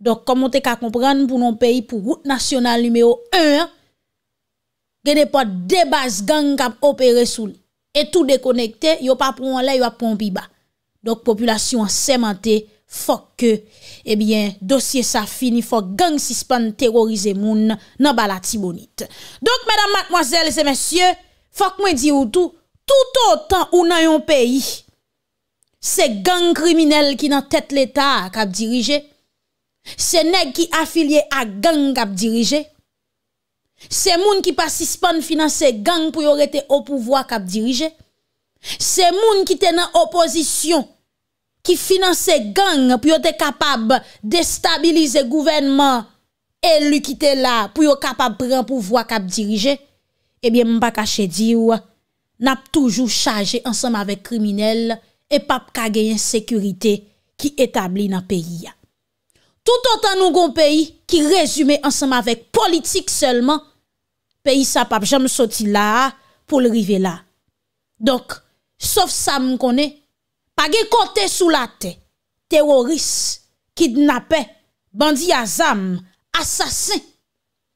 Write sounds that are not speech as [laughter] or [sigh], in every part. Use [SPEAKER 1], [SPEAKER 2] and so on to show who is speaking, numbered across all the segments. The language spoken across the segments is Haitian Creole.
[SPEAKER 1] Donk komon te ka kompran pou non peyi pou route nasyonal lumeo 1 Genepot debas gang kap operesoun Etou dekonekte, yo pa pou anle yo ap pon pi ba Donk populasyon semente, fok ke Ebyen dosye sa fini, fok gang sispan terorize moun nan balati bonite Donk medan matmoazel se mesye, fok mwen di ou tou Tout o tan ou nan yon peyi Se gang kriminel ki nan tet l'Etat kap dirije Se neg ki afilye a gang kap dirije, se moun ki pasispan finanse gang pou yo rete o pouvoi kap dirije, se moun ki tenan opozisyon ki finanse gang pou yo te kapab destabilize gouvenman, elu ki te la pou yo kapab pre an pouvoi kap dirije, e bie mba kache diw, nap toujou chaje ansam avek kriminel e pap kage yen sekurite ki etabli nan periya. tout an tan nou goun peyi ki rezume ansanman vek politik selman, peyi sa pap jam soti la pou le rive la. Dok, sof sa mkone, page kote sou late, teroris, kidnapè, bandi azam, asasin,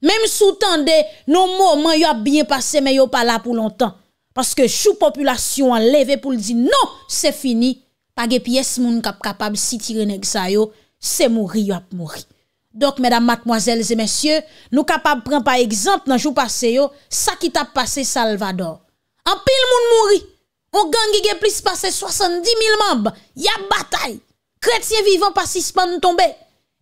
[SPEAKER 1] mem sou tan de nou mouman yo ap bien pase men yo pa la pou lontan, paske chou populasyon an leve pou li di, nan, se fini, page piyes moun kap kapab si tire nek sa yo, Se mouri, yo ap mouri. Donk, mèdam, matmoazèl, zè mèsyè, nou kapab pren pa egzant nan jou pase yo, sa ki tap pase Salvador. An pil moun mouri, moun gangi gen plis pase 70.000 mamb, ya batay, kretye vivan pasi span nou tombe.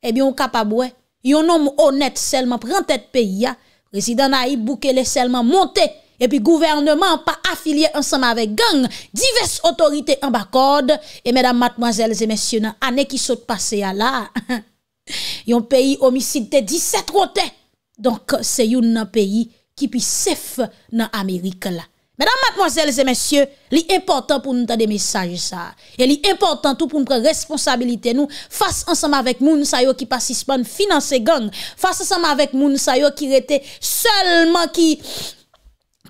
[SPEAKER 1] Ebyon eh kapab wè, yon om honet selman prentet peyi ya, rezidant na i boukele selman montè epi gouvernement pa afilye ansama vek gang, divers otorite an bakode, e medan matmoazel zemesye nan ane ki sot pase ya la, yon peyi omiside te 17 roten, donk se yon nan peyi ki pi sef nan Amerike la. Medan matmoazel zemesye, li important pou nou ta de mesaj sa, e li important pou nou pre responsabilite nou, fase ansama vek moun sayo ki pasispan finanse gang, fase ansama vek moun sayo ki rete, selman ki...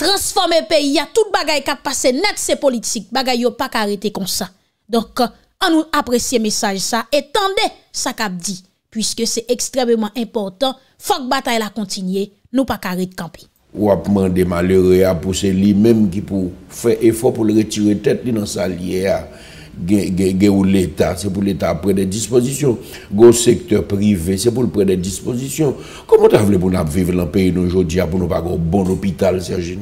[SPEAKER 1] transforme peyi a tout bagay kap pase net se politik, bagay yo pa karete kon sa. Donk euh, an nou apresye mesaj sa, etande sa kap di, pwiske se ekstrememan importan, fok batay la kontinye, nou pa karete kampe.
[SPEAKER 2] Ou ap mande malere a pwose li menm ki pou fe efot pou le retire tet li nan sa liye a. l'État, c'est pour l'État prendre des dispositions. le secteur privé, c'est pour le prendre des dispositions. Comment tu voulu pour nous vivre dans le pays aujourd'hui pour nous pas un bon hôpital, Serge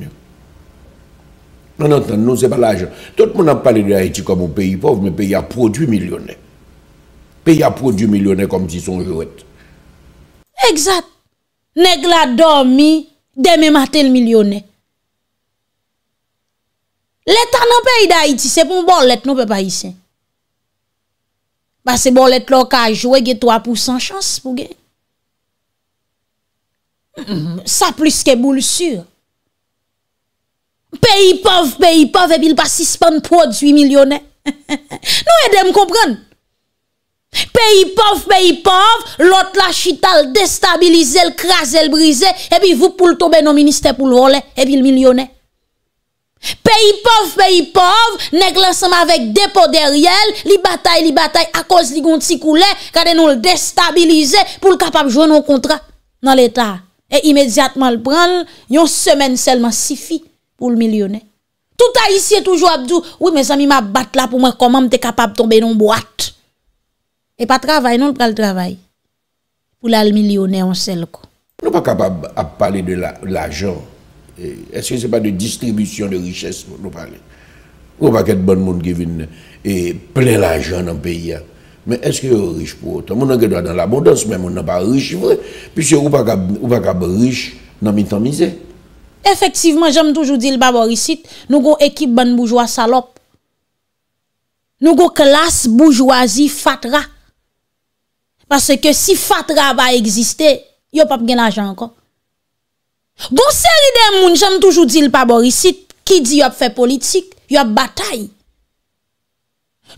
[SPEAKER 2] Non, non, non, c'est pas l'argent. Tout le monde a parlé de Haïti comme un pays pauvre, mais pays a produit millionnaire. Pays a produit millionnaire comme si son jouette.
[SPEAKER 1] Exact. Nèg la dormi, demain matin le millionnaire. Leta nan pey da iti, se pou mbo let nou pe pa iti se. Bas se mbo let lor ka jowe ge 3% chans pou ge. Mm-hmm. Sa plus ke bou lusur. Peyi pov, peyi pov, epil basi span pou od 8 milyonè. [laughs] Nou edè m kompran. Peyi pov, peyi pov, lot la chital destabilize, l krasel brise, epil pou l tobe nou minister pou l role, epil milyonè. Peyi pov, peyi pov, neg lansama vek depo deryel Li batay, li batay, akos li gonti koule Kade nou l destabilize pou l kapab joun nou kontra nan l etat E imedjatman l pran, yon semen selman sifi pou l milyonè Touta isye toujou abdou Oui, mes ami, ma bat la pou mwen koman mte kapab tombe nou mboat E pa travay, nou l pral travay Pou la l milyonè an selko
[SPEAKER 2] Nou pa kapab ap pale de la joun est-ce que ce n'est pas de distribution de richesse nous parler Ou pas qu'il y bon monde qui vient et plein l'argent dans le pays hein? Mais est-ce qu'il est riche pour autant On est dans l'abondance, mais on n'est pas riche, vrai Puisque on n'est pas riche dans le misère.
[SPEAKER 1] Effectivement, j'aime toujours dire le ici, nous avons une équipe bonne bourgeois salope. Nous avons une classe bourgeoisie fatra. Parce que si fatra va exister, il n'y a pas de l'argent encore. Gon seri de moun, jen toujou di l paborisit, ki di yop fe politik, yop batay.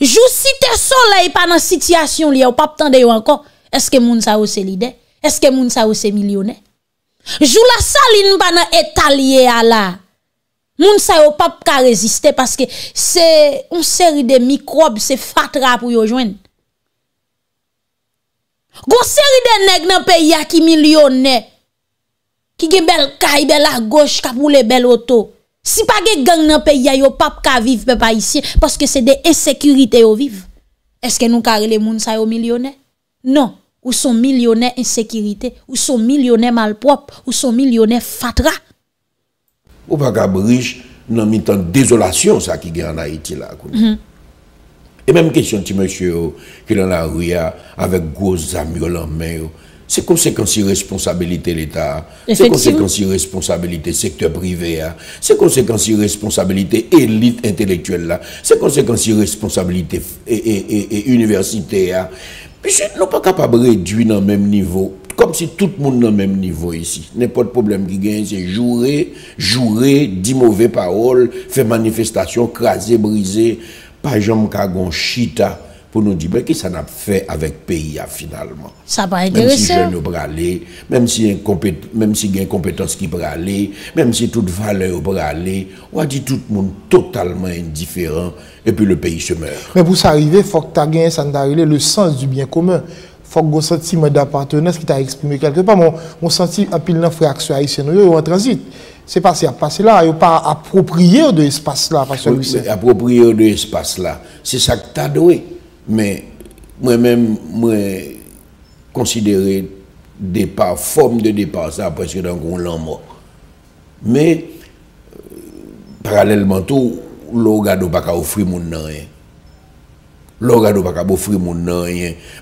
[SPEAKER 1] Jou site solei panan sityasyon li, yop ap tande yon kon, eske moun sa ou se lide, eske moun sa ou se milione. Jou la salin panan etalye ala, moun sa ou pap ka reziste, paske se un seri de mikrob se fatra pou yon jwen. Gon seri de neg nan pe yaki milione, qui gen belle caille belle à gauche ka poule belle auto si pa gen gang nan pays a yo pap ka pas peuple ici parce que c'est des insécurités vous vivez. est-ce que nous carré les moun sa yo millionnaire non ou sont millionnaires insécurité ou sont millionnaires malpropre ou sont millionnaires fatra
[SPEAKER 2] ou pas riche nan mitan désolation ça qui est en haïti là mhm. et même question, monsieur, qui est dans la rue avec gros amis en main, c'est conséquence irresponsabilité l'État. C'est conséquence irresponsabilité secteur privé. C'est conséquence responsabilité élite intellectuelle. C'est conséquence irresponsabilité et, et, et, et université. Hein. pas capable de réduire dans le même niveau. Comme si tout le monde dans le même niveau ici. le problème qui gagne, c'est jouer, jouer, dire mauvais paroles, faire manifestation, craser, briser. Pas jamais chita pour nous dire, mais qui ça n'a fait avec le pays hein, finalement
[SPEAKER 1] Ça va être Même si
[SPEAKER 2] même si même si y compétence qui peut aller, même si toute valeur peut aller, on dit tout le monde totalement indifférent et puis le pays se meurt. Mais pour ça arriver, il faut que tu gagné ça le sens du bien commun. Il faut que un sentiment d'appartenance qui t'a exprimé quelque part. Mon, mon sentiment, à la fraction haïtienne, en transit c'est passé à passer là, il pas approprié de l'espace là. Parce approprié de l'espace là, c'est ça que tu as doué. Mais moi-même, moi, considéré départ, forme de départ, ça, parce que dans l'an mort. Mais, parallèlement, tout, l'organo pas offrir mon nom. L'organo pas offrir mon nom.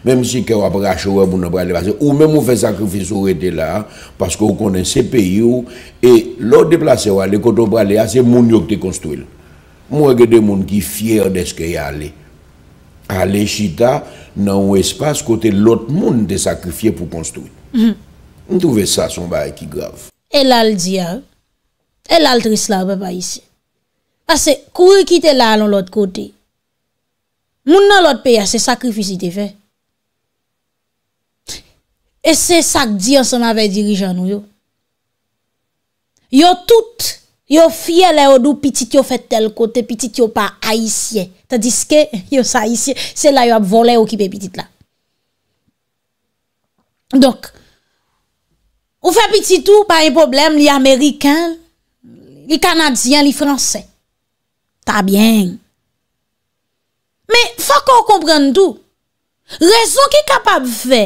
[SPEAKER 2] Même si qu'on e a braché, on n'a pas passer. Ou même on fait sacrifice, on était là, parce qu'on connaît ces pays où, et l'autre déplacé, on a les côtés, c'est mon qui construit. Moi, j'ai des gens qui sont fiers de ce qu'ils y fait. Alechita nan ou espase kote lot moun de sakrifye pou konstoui. Ndouve mhm. sa son baye ki grav.
[SPEAKER 1] El al diya, el al trisla wabayise. Ase kouye kite la anon lot kote, moun nan lot peya se sakrify si te fe. E se sak diyan se ma ve dirijan nou yo. Yo tout. Yo fye le odou pitit yo fè tel kote, pitit yo pa aisyen. Tadiske, [laughs] yo sa aisyen, se la yo ap vole yo ki pe pitit la. Dok, ou fè pitit ou, pa yon problem, li Amerikan, li Kanadyan, li Fransè. Ta bien. Me fò kon komprenn tou. Rezon ki kapap fè,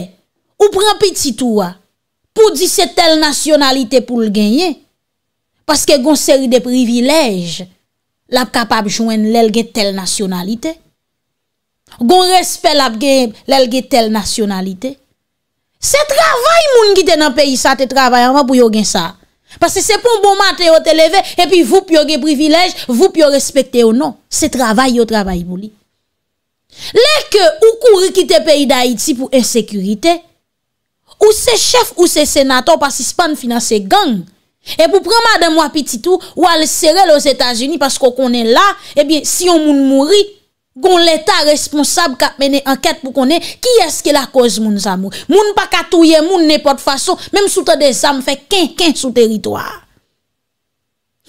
[SPEAKER 1] ou pren pitit ou a, pou di se tel nasyonalite pou l genyen, Paske gon seri de privilej la ap kapab jwen lelge tel nasyonalite. Gon respe la ap gen lelge tel nasyonalite. Se travay moun gite nan peyi sa te travay anwa pou yo gen sa. Paske se pon bon maten yo te leve epi vou pyo ge privilej, vou pyo respekte yo non. Se travay yo travay mou li. Lek ou kou rikite peyi da iti pou ensekurite, ou se chef ou se senaton pasi span finanse gang, E pou prema de mwapititou, ou al sere los Etats-Unis, paskou konen la, ebyen, si yon moun mouri, goun l'Etat responsable kap mene anket pou konen, ki eske la koz moun zamou? Moun pa katouye, moun nepot faso, mem sou ta de zam, fek ken, ken sou teritoar.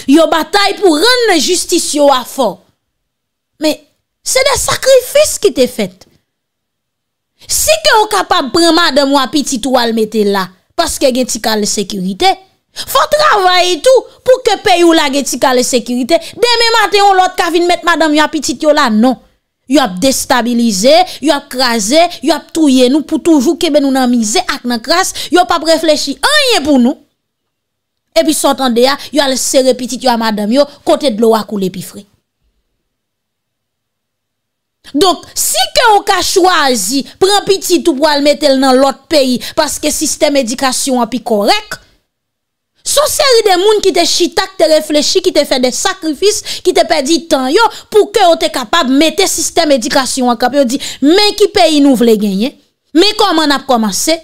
[SPEAKER 1] Yo batay pou renne justice yo afor. Me, se de sakrifis ki te fet. Si ke ou kapap prema de mwapititou al mette la, paskou gen ti kal sekurite, Fon travaye tou pou ke peyo la geti ka le sekirite. Deme mate yon lot ka vin met madame yon apitit yon la, non. Yon ap destabilize, yon ap kraze, yon ap touye nou pou toujou kebe nou nan mize ak nan kras. Yon ap reflechi anye pou nou. E pi son tande ya, yon alese repitit yon madame yon kote dlo wak ou le pi fre. Donk, si ke yon ka chwazi, pren pitit ou pou al metel nan lot peyi, paske sistem edikasyon api korek, Sou seri de moun ki te chita, ki te reflechi, ki te fe de sakrifis, ki te pedi tan yo pou ke yo te kapab mette sistem edikasyon akap. Yo di men ki pe inouv le genye, men koman ap komanse,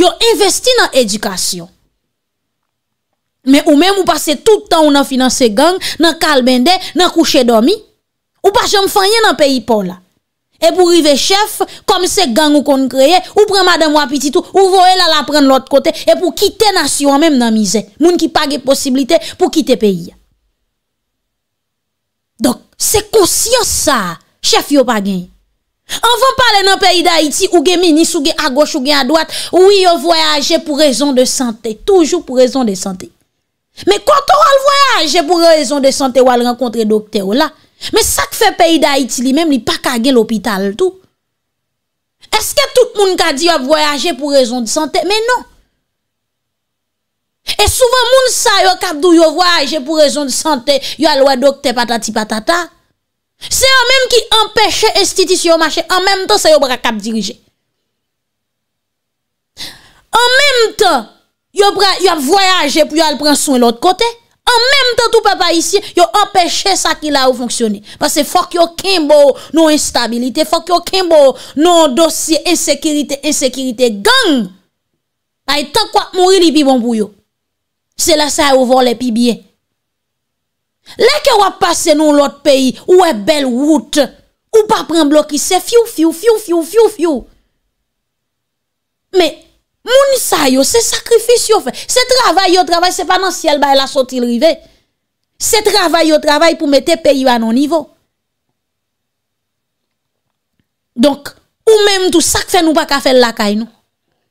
[SPEAKER 1] yo investi nan edikasyon. Men ou men ou pase toutan ou nan finanse gang, nan kalbende, nan kouche domi, ou pa jom fanyen nan pe ipo la. E pou rive chef, kom se gang ou kon kreye, ou pren madame wapiti tou, ou vo e la la pren l'ot kote, e pou kite nas yon mèm nan mize, moun ki pa ge posibilite pou kite peyi. Dok, se konsyon sa, chef yo pa gen. Anvan pale nan peyi da iti, ou gen menis, ou gen a goch, ou gen a doat, ou yo voyaje pou rezon de sante, toujou pou rezon de sante. Me koto wal voyaje pou rezon de sante, wal renkontre dokte yo la, Me sak fe peyi da iti li menm li pa kage l'opital tou. Eske tout moun ka di yo voyaje pou rezon di sante? Me non. E souven moun sa yo kap dou yo voyaje pou rezon di sante, yo al wadok te patati patata. Se yo menm ki empèche estitis yo mache, an menm tan se yo bra kap dirije. An menm tan yo voyaje pou yo al pren sou en l'ot kote. en même temps tout papa ici, yo empêché ça qui là fonctionne. parce que faut yo kimbo non instabilité fuck yo kimbo non dossier insécurité insécurité gang Ay bah, tant quoi mourir li pi bon pou yo c'est là ça ou vole pi bien Là que wap passe dans l'autre pays ou est belle route ou pas prendre bloc c'est fiou fiou fiou fiou fiou fiou mais Moun sa yo se sakrifis yo fe Se travay yo travay se panansyel ba la soti lrive Se travay yo travay pou mette peyo anonivo Donk ou menm tou sak fe nou pa ka fe lakay nou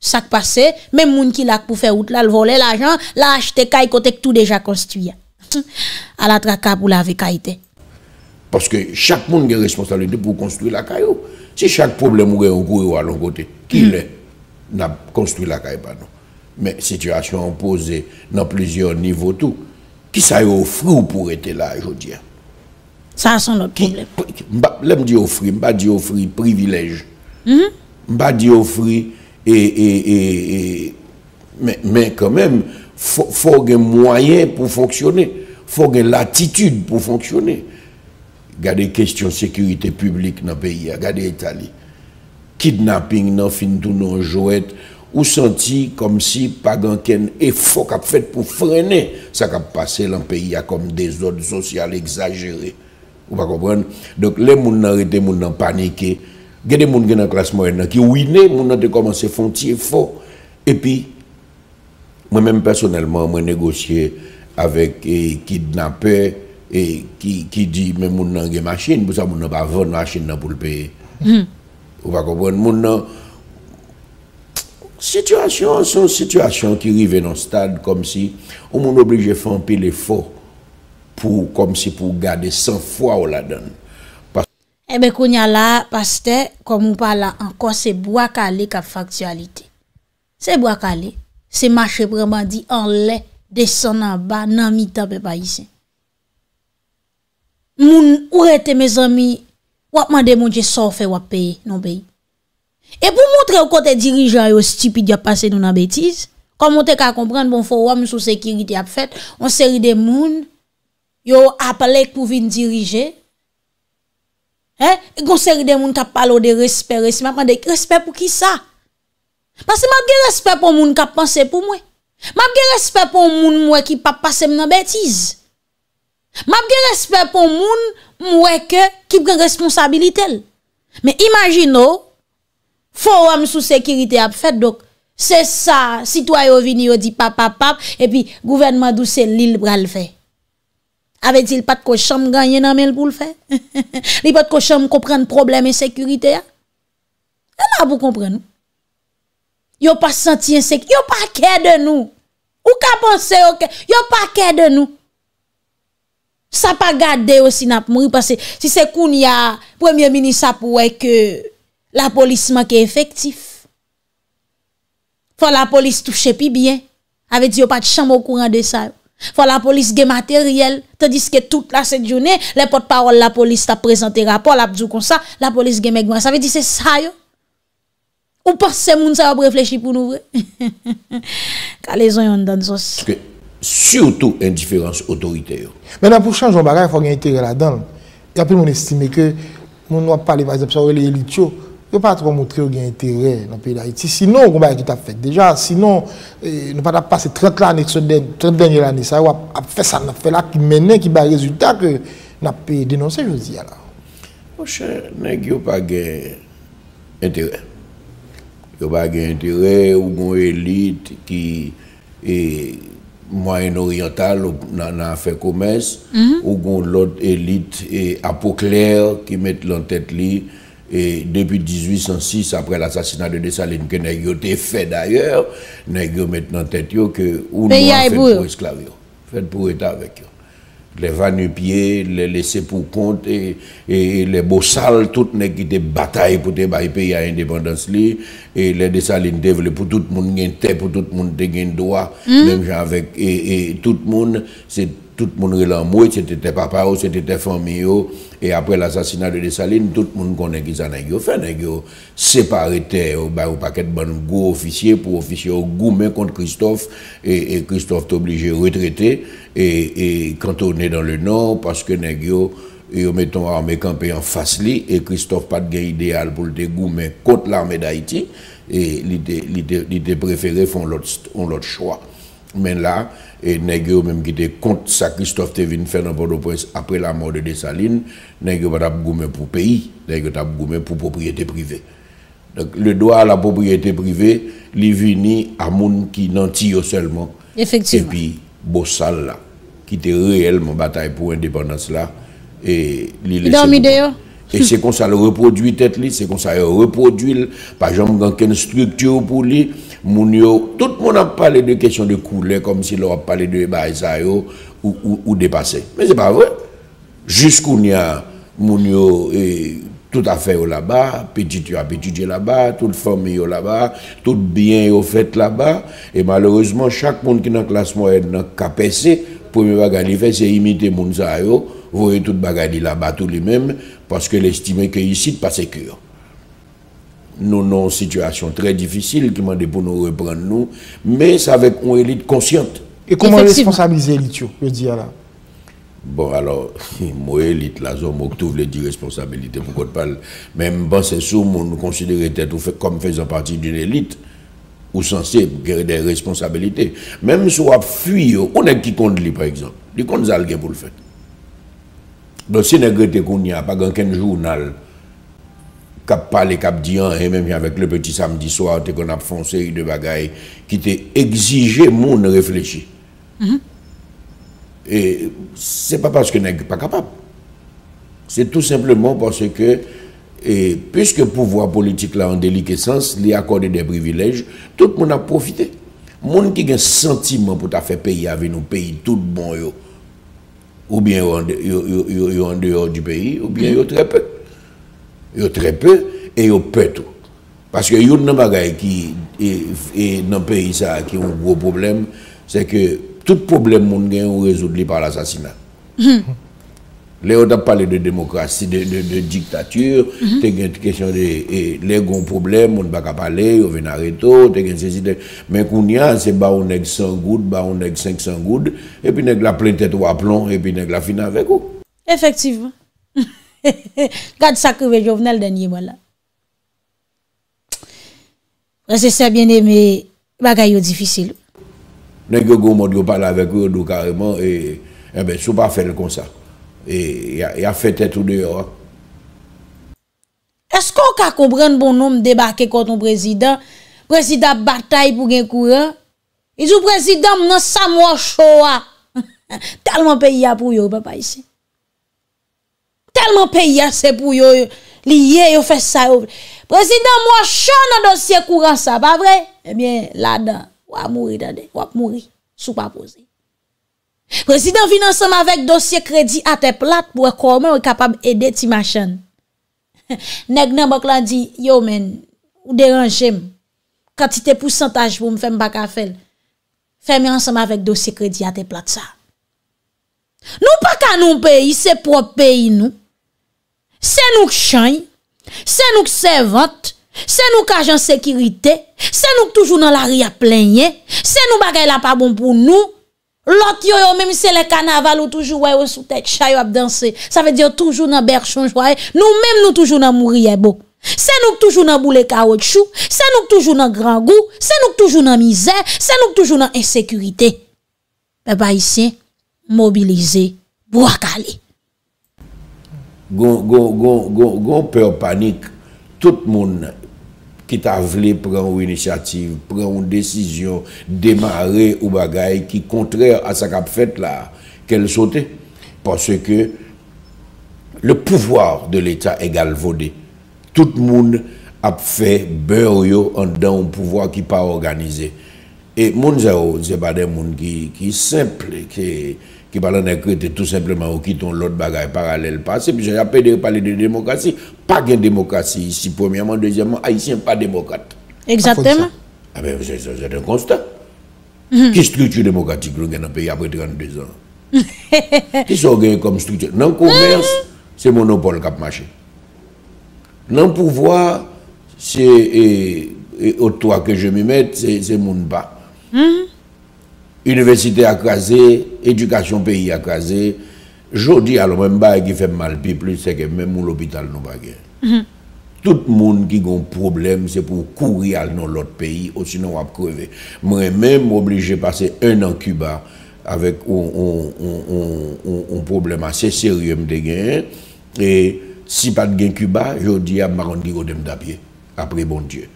[SPEAKER 1] Sak pase menm moun ki lak pou fe out la lvole lajan La achte kay kote k tou deja konstuyen A la [laughs] traka pou la vekayte
[SPEAKER 2] Paske chak moun gen responsabilite pou konstuy lakay yo Se chak problem ou gen okou yo alon kote Ki hmm. le? n'a construit la caïbano. Mais situation posée dans plusieurs niveaux tout. Qui ça offre pour être là aujourd'hui
[SPEAKER 1] Ça, c'est notre problème.
[SPEAKER 2] Je ne dis offrir, je dis offrir privilège. Je mhm. ne dis offrir et, mais, quand même, il faut, faut un moyen pour fonctionner. Il faut une latitude pour fonctionner. Regardez question sécurité publique dans le pays, regardez hein. l'Italie kidnapping nan fin tout nan jouet, ou senti comme si pas grand-chose effort qu'a fait pour freiner ça qu'a passé dans le pays a comme des ordres sociaux exagérés vous pas comprendre donc les moun ont arrêté paniqués nan paniqué il y a des gens qui dans classe moyenne qui ruiné monde a commencé font faux et puis moi même personnellement moi négocier avec les et qui qui dit mais nan n'a e e, e, machine pour ça nan pas vendre machine pour le payer Ou va kompwen, moun nan, sityasyon, son sityasyon ki rive nan stad, kom si, ou moun oblige fè an pi le fo, kom si pou gade san fwa ou la den.
[SPEAKER 1] Eh Ebe koun ya la, paste, kom moun pala, ankon se boak ale ka faktualite. Se boak ale, se mache breman di, an le, deson nan ba, nan mi tabe pa yisen. Moun, ou rete me zami, Wap mande moun je sor fe wap peye non peye. E pou montre ou kote dirijan yo stupide ya pase nou nan betize, kon moun te ka komprende bon fò wame sou sekiriti ap fèt, on seri de moun yo ap alek pou vin dirije, e kon seri de moun ka palo de respè, respè pou ki sa? Pase mabge respè pou moun ka panse pou mwen. Mabge respè pou moun mwen ki pa pase nou nan betize. Map gen respèp pou moun mwèkè ki pren responsabilitel Men imagino Fò wèm sou sekirite ap fèt Dok se sa sitwè yo vini yo di papapap Epi gouvenman dousè l'il bral fè Avetil pat kòchèm ganyen anmen pou l'fè [laughs] Li pat kòchèm kòprenn probleme sekirite E la pou komprenn Yo pa senti ensek Yo pa kèdè nou Ou ka ponsè yo kèdè Yo pa kèdè nou Sa pa gade osina ap mwri pase. Si se koun ya premier ministre ap wè ke la polis mak e efektif. Fa la polis touche pi byen. Awe di yo pati chanm wak kouran de sa yo. Fa la polis gen materyel. Tadis ke tout la sèdjounè, le potpawol la polis ta prezante rapol ap zou kon sa. La polis gen megwans. Awe di se sa yo. Ou pas se moun sa yo breflechi pou nou vre. [laughs] Kale zon yon dan zos.
[SPEAKER 2] surtout indifférence autoritaire. Maintenant, pour changer un faut il faut ait intérêt là-dedans. Il y a plus mon estime que, mon doit parler, par exemple, sur les élites, il ne pas trop montrer qu'il y a intérêt dans le pays d'Haïti. Sinon, on va qui t'a fait. Déjà, sinon, ne eh, nous pas passer 30 années, 30 dernières années, ça, a fait ça, fait là, qui menait, qui un résultat que nous pays dénoncé, je dis là. Mon cher, a pas intérêt. a pas intérêt, ou une élite qui. est eh, moyen-oriental dans a fait commerce, mhm. ou l'autre élite et apoclaire qui met en tête et depuis 1806, après l'assassinat de Dessalines, que Negio fait d'ailleurs, met maintenant tête que ou nous fait pour esclavio, fait pour état avec eux. Le vanu pie, le lese pou kont, e le bo sal, tout ne ki te batay pou te baype ya indepandans li, e le de sal in devle pou tout moun gen te, pou tout moun te gen doa, e tout moun se te tout moun relan mwet, se te te papa ou se te te fami yo, e apre l'asasinat de Desalines, tout moun konen gizan nè gyo fè, nè gyo separete ou ba ou paket ban mgo ofisye pou ofisye ou goumen kont Kristof, e Kristof te oblige retrete, e kanto ou ne dan le nan, paske nè gyo yo meton arme kampen yon fas li, e Kristof pat gen ideal pou lite goumen kont l'arme d'Haïti, e lite prefere fon lot chwa. Mais là, et même même ki te kont ça Christophe Tevin fait nan port au après la mort de Desalines, negyo pat pour le pays, pays, negyo tap pour la propriété privée. Donc, le droit à la propriété privée, li venu a moun qui nan tiyo seulement Effectivement. Et puis Bossal la, qui était réellement bataille pour l'indépendance là et li lese... Dormi Et c'est comme ça le reproduit tête c'est comme ça le reproduit, par exemple, dans quelle structure pour lui, Moun yo, tout moun ap pale de kèsyon de koule, kom si lor pale de bari sa yo ou depase. Men se pa vre, jiskoun ya moun yo e, tout afe yo la ba, petite yo apetite yo la ba, tout fome yo la ba, tout biyen yo fète la ba, e maloreseman chak moun ki nan klasmou ed nan kpc, pou mi bagay li fè, se imite moun sa yo, vore tout bagay li la ba tout li mem, paske l'estime ke yisi de pa sekure. nous avons une situation très difficile qui dit pour nous reprendre nous, mais c'est avec une élite consciente. Et comment responsabiliser l'élite, je dis là Bon, alors, [laughs] moi, élite, la zone, moi, tout les dire responsabilités, pourquoi pas. Même, bon, c'est sûr, nous considérer comme faisant partie d'une élite ou censé avoir des responsabilités. Même si on fuit, on est qui compte lui, par exemple. Il compte quelqu'un pour le faire. Donc, si on a pas grand quel journal, cap parler, cap dire, et même avec le petit samedi soir, qu'on a fait une série de bagailles qui t'ont exigé, mon réfléchir. Mm mm-hmm. Et c'est pas parce que n'est pas capable. C'est tout simplement parce que, et puisque le pouvoir politique là en déliquescence, les accordé des privilèges, tout le monde a profité. Monde qui a un sentiment pour faire pays avec nous, pays tout bon, ou bien en dehors du pays, ou bien yo mm-hmm. très peu. Il y a très peu et il y a peu Parce que yon qui bagay ki e, e, nan peyi ça qui gros problème, c'est que tout problème moun gen par l'assassinat. Mhm. On a parlé de démocratie, de, dictature, de dictature, mm -hmm. de problèmes, on on ne peut pas parler, on ven areto, te a mais de... c'est y a se ba on a 100 goud, ba on et 500 goud, plein trois la plomb, et on a fini la fin avec ou.
[SPEAKER 1] Effectivement. Gade sakre ve jovnel denye mwala Prese se bien eme Bagay yo difisil
[SPEAKER 2] Nèk yo gomot yo pala vek yo nou kareman Ebe eh sou pa fèl kon sa E ya fè tèt ou deyo
[SPEAKER 1] Esko ka koubren bon nom Debarke konton prezident Prezident batay pou gen koure I sou prezident mnen samwa chowa [laughs] Talman peyi apou yo papa isi Telman pe yase pou yo liye yo fè sa yobre. Prezident mwa chan an dosye kou ran sa, ba vre? Ebyen, lada, wap mouri dade, wap mouri, sou pa pose. Prezident vin ansama vek dosye kredi ate plat, pou wè kou men wè kapab ede ti machan. [laughs] Neg nan bok lan di, yo men, ou deranje m, katite pousantaj pou m fèm baka fel, fèm yansama vek dosye kredi ate plat sa. Nou pa kan nou peyi, se pou peyi nou, Se nou k chanye, se nou k sevote, se nou k ajan sekirite, se nou k toujou nan la ri a plenye, se nou bagay la pa bon pou nou, lot yo yo mèm se le kanaval ou toujou wè ou sou tek chanye ou ap danse, sa vè diyo toujou nan berchonj wè, eh? nou mèm nou toujou nan mouri e eh, bok. Se nou k toujou nan boule ka wotchou, se nou k toujou nan gran gou, se nou k toujou nan mizè, se nou k toujou nan ensekirite. Mè pa isi, mobilize, wakale.
[SPEAKER 2] Gon pèw panik, tout moun ki ta vle pran ou inisiativ, pran ou desisyon, demare ou bagay ki kontrèr a sa kap fèt la, kel sote, pòsè ke le pouvoir de l'Etat e galvode. Tout moun ap fè bèw yo an dan ou pouvoir ki pa organize. E moun zè ou, zè ba de moun ki simple, ki... qui parle d'un tout simplement ou qui ont l'autre bagaille parallèle passé. Puis j'ai appelé de parler de démocratie. Pas de démocratie ici, premièrement. Deuxièmement, Haïtien pas démocrate. Exactement. Ah ben, c'est un constat. Mm -hmm. Qui structure démocratique nous dans le pays après 32 ans [laughs] Qui sont gagnés comme structure Dans le commerce, c'est monopole qui a marché. Dans le pouvoir, c'est au toit que je me mette, c'est mon bas. Mhm. Universite akraze, edukasyon peyi akraze, jodi alwem ba e gifem mal pi pli seke men moun l'opital nou bagen. Mhm. Tout moun ki goun problem se pou kouri al non l'ot peyi, osinon wap kreve. Mwen men mou oblige pase en an Cuba avek ou ou ou ou ou ou problem ase seryem de gen, e si pat gen Cuba, jodi ap maron ki goun dem tapye, apre bon die.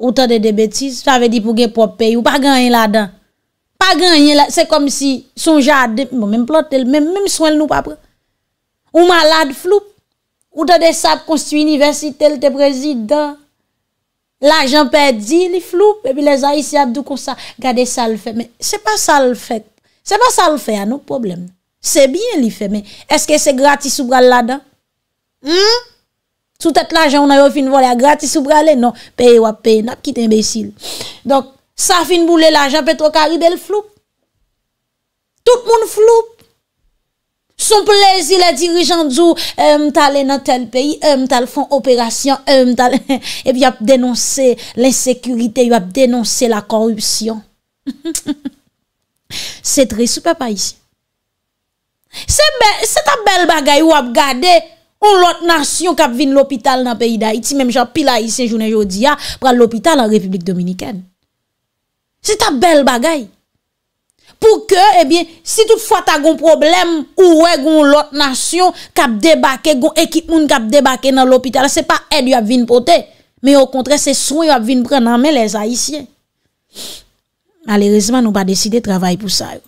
[SPEAKER 1] Ou ta de de betis, fa ve di pou gen pop peyi, ou pa gen en la dan? Paganyen la, se kom si son jade, mèm plote lè, mèm mèm swen lè nou pa pre. Ou malade floupe, ou tè de sap konstu universite lè te prezidè. La jen pè di, li floupe, epi le zayi si abdou konsa, gade sal fè. Mè, se pa sal fè, se pa sal fè, anou problem. Se bien li fè, mè. Eske se gratis sou bral la dan? Hmm? Sou tèt la jen, ou nan yo fin volè, gratis sou bralè? Non, peye wap peye, nap kit embesil. Donk. sa fin boule la, jan petro karibel floup. Tout moun floup. Son plezi euh, euh, euh, [laughs] la dirijan djou, e m talen nan tel peyi, e m talen fon operasyon, e m talen, epi ap denonse l'insekurite, ap denonse la korupsyon. Se tre soupe pa isi. Se ta bel bagay wap gade, ou lot nasyon kap vin l'opital nan peyi da iti, menm jan pila isi jounen jodi ya, pral l'opital an Republik Dominiken. Se ta bel bagay. Po ke, e eh bie, si tout fwa ta goun problem, ou we goun lot nasyon, kap debake, ekit moun kap debake nan l'opital, se pa el yon ap vin pote, me yo kontre se sou yon ap vin pre nan me les haisyen. Ale rezman, nou pa deside travay pou sa yo.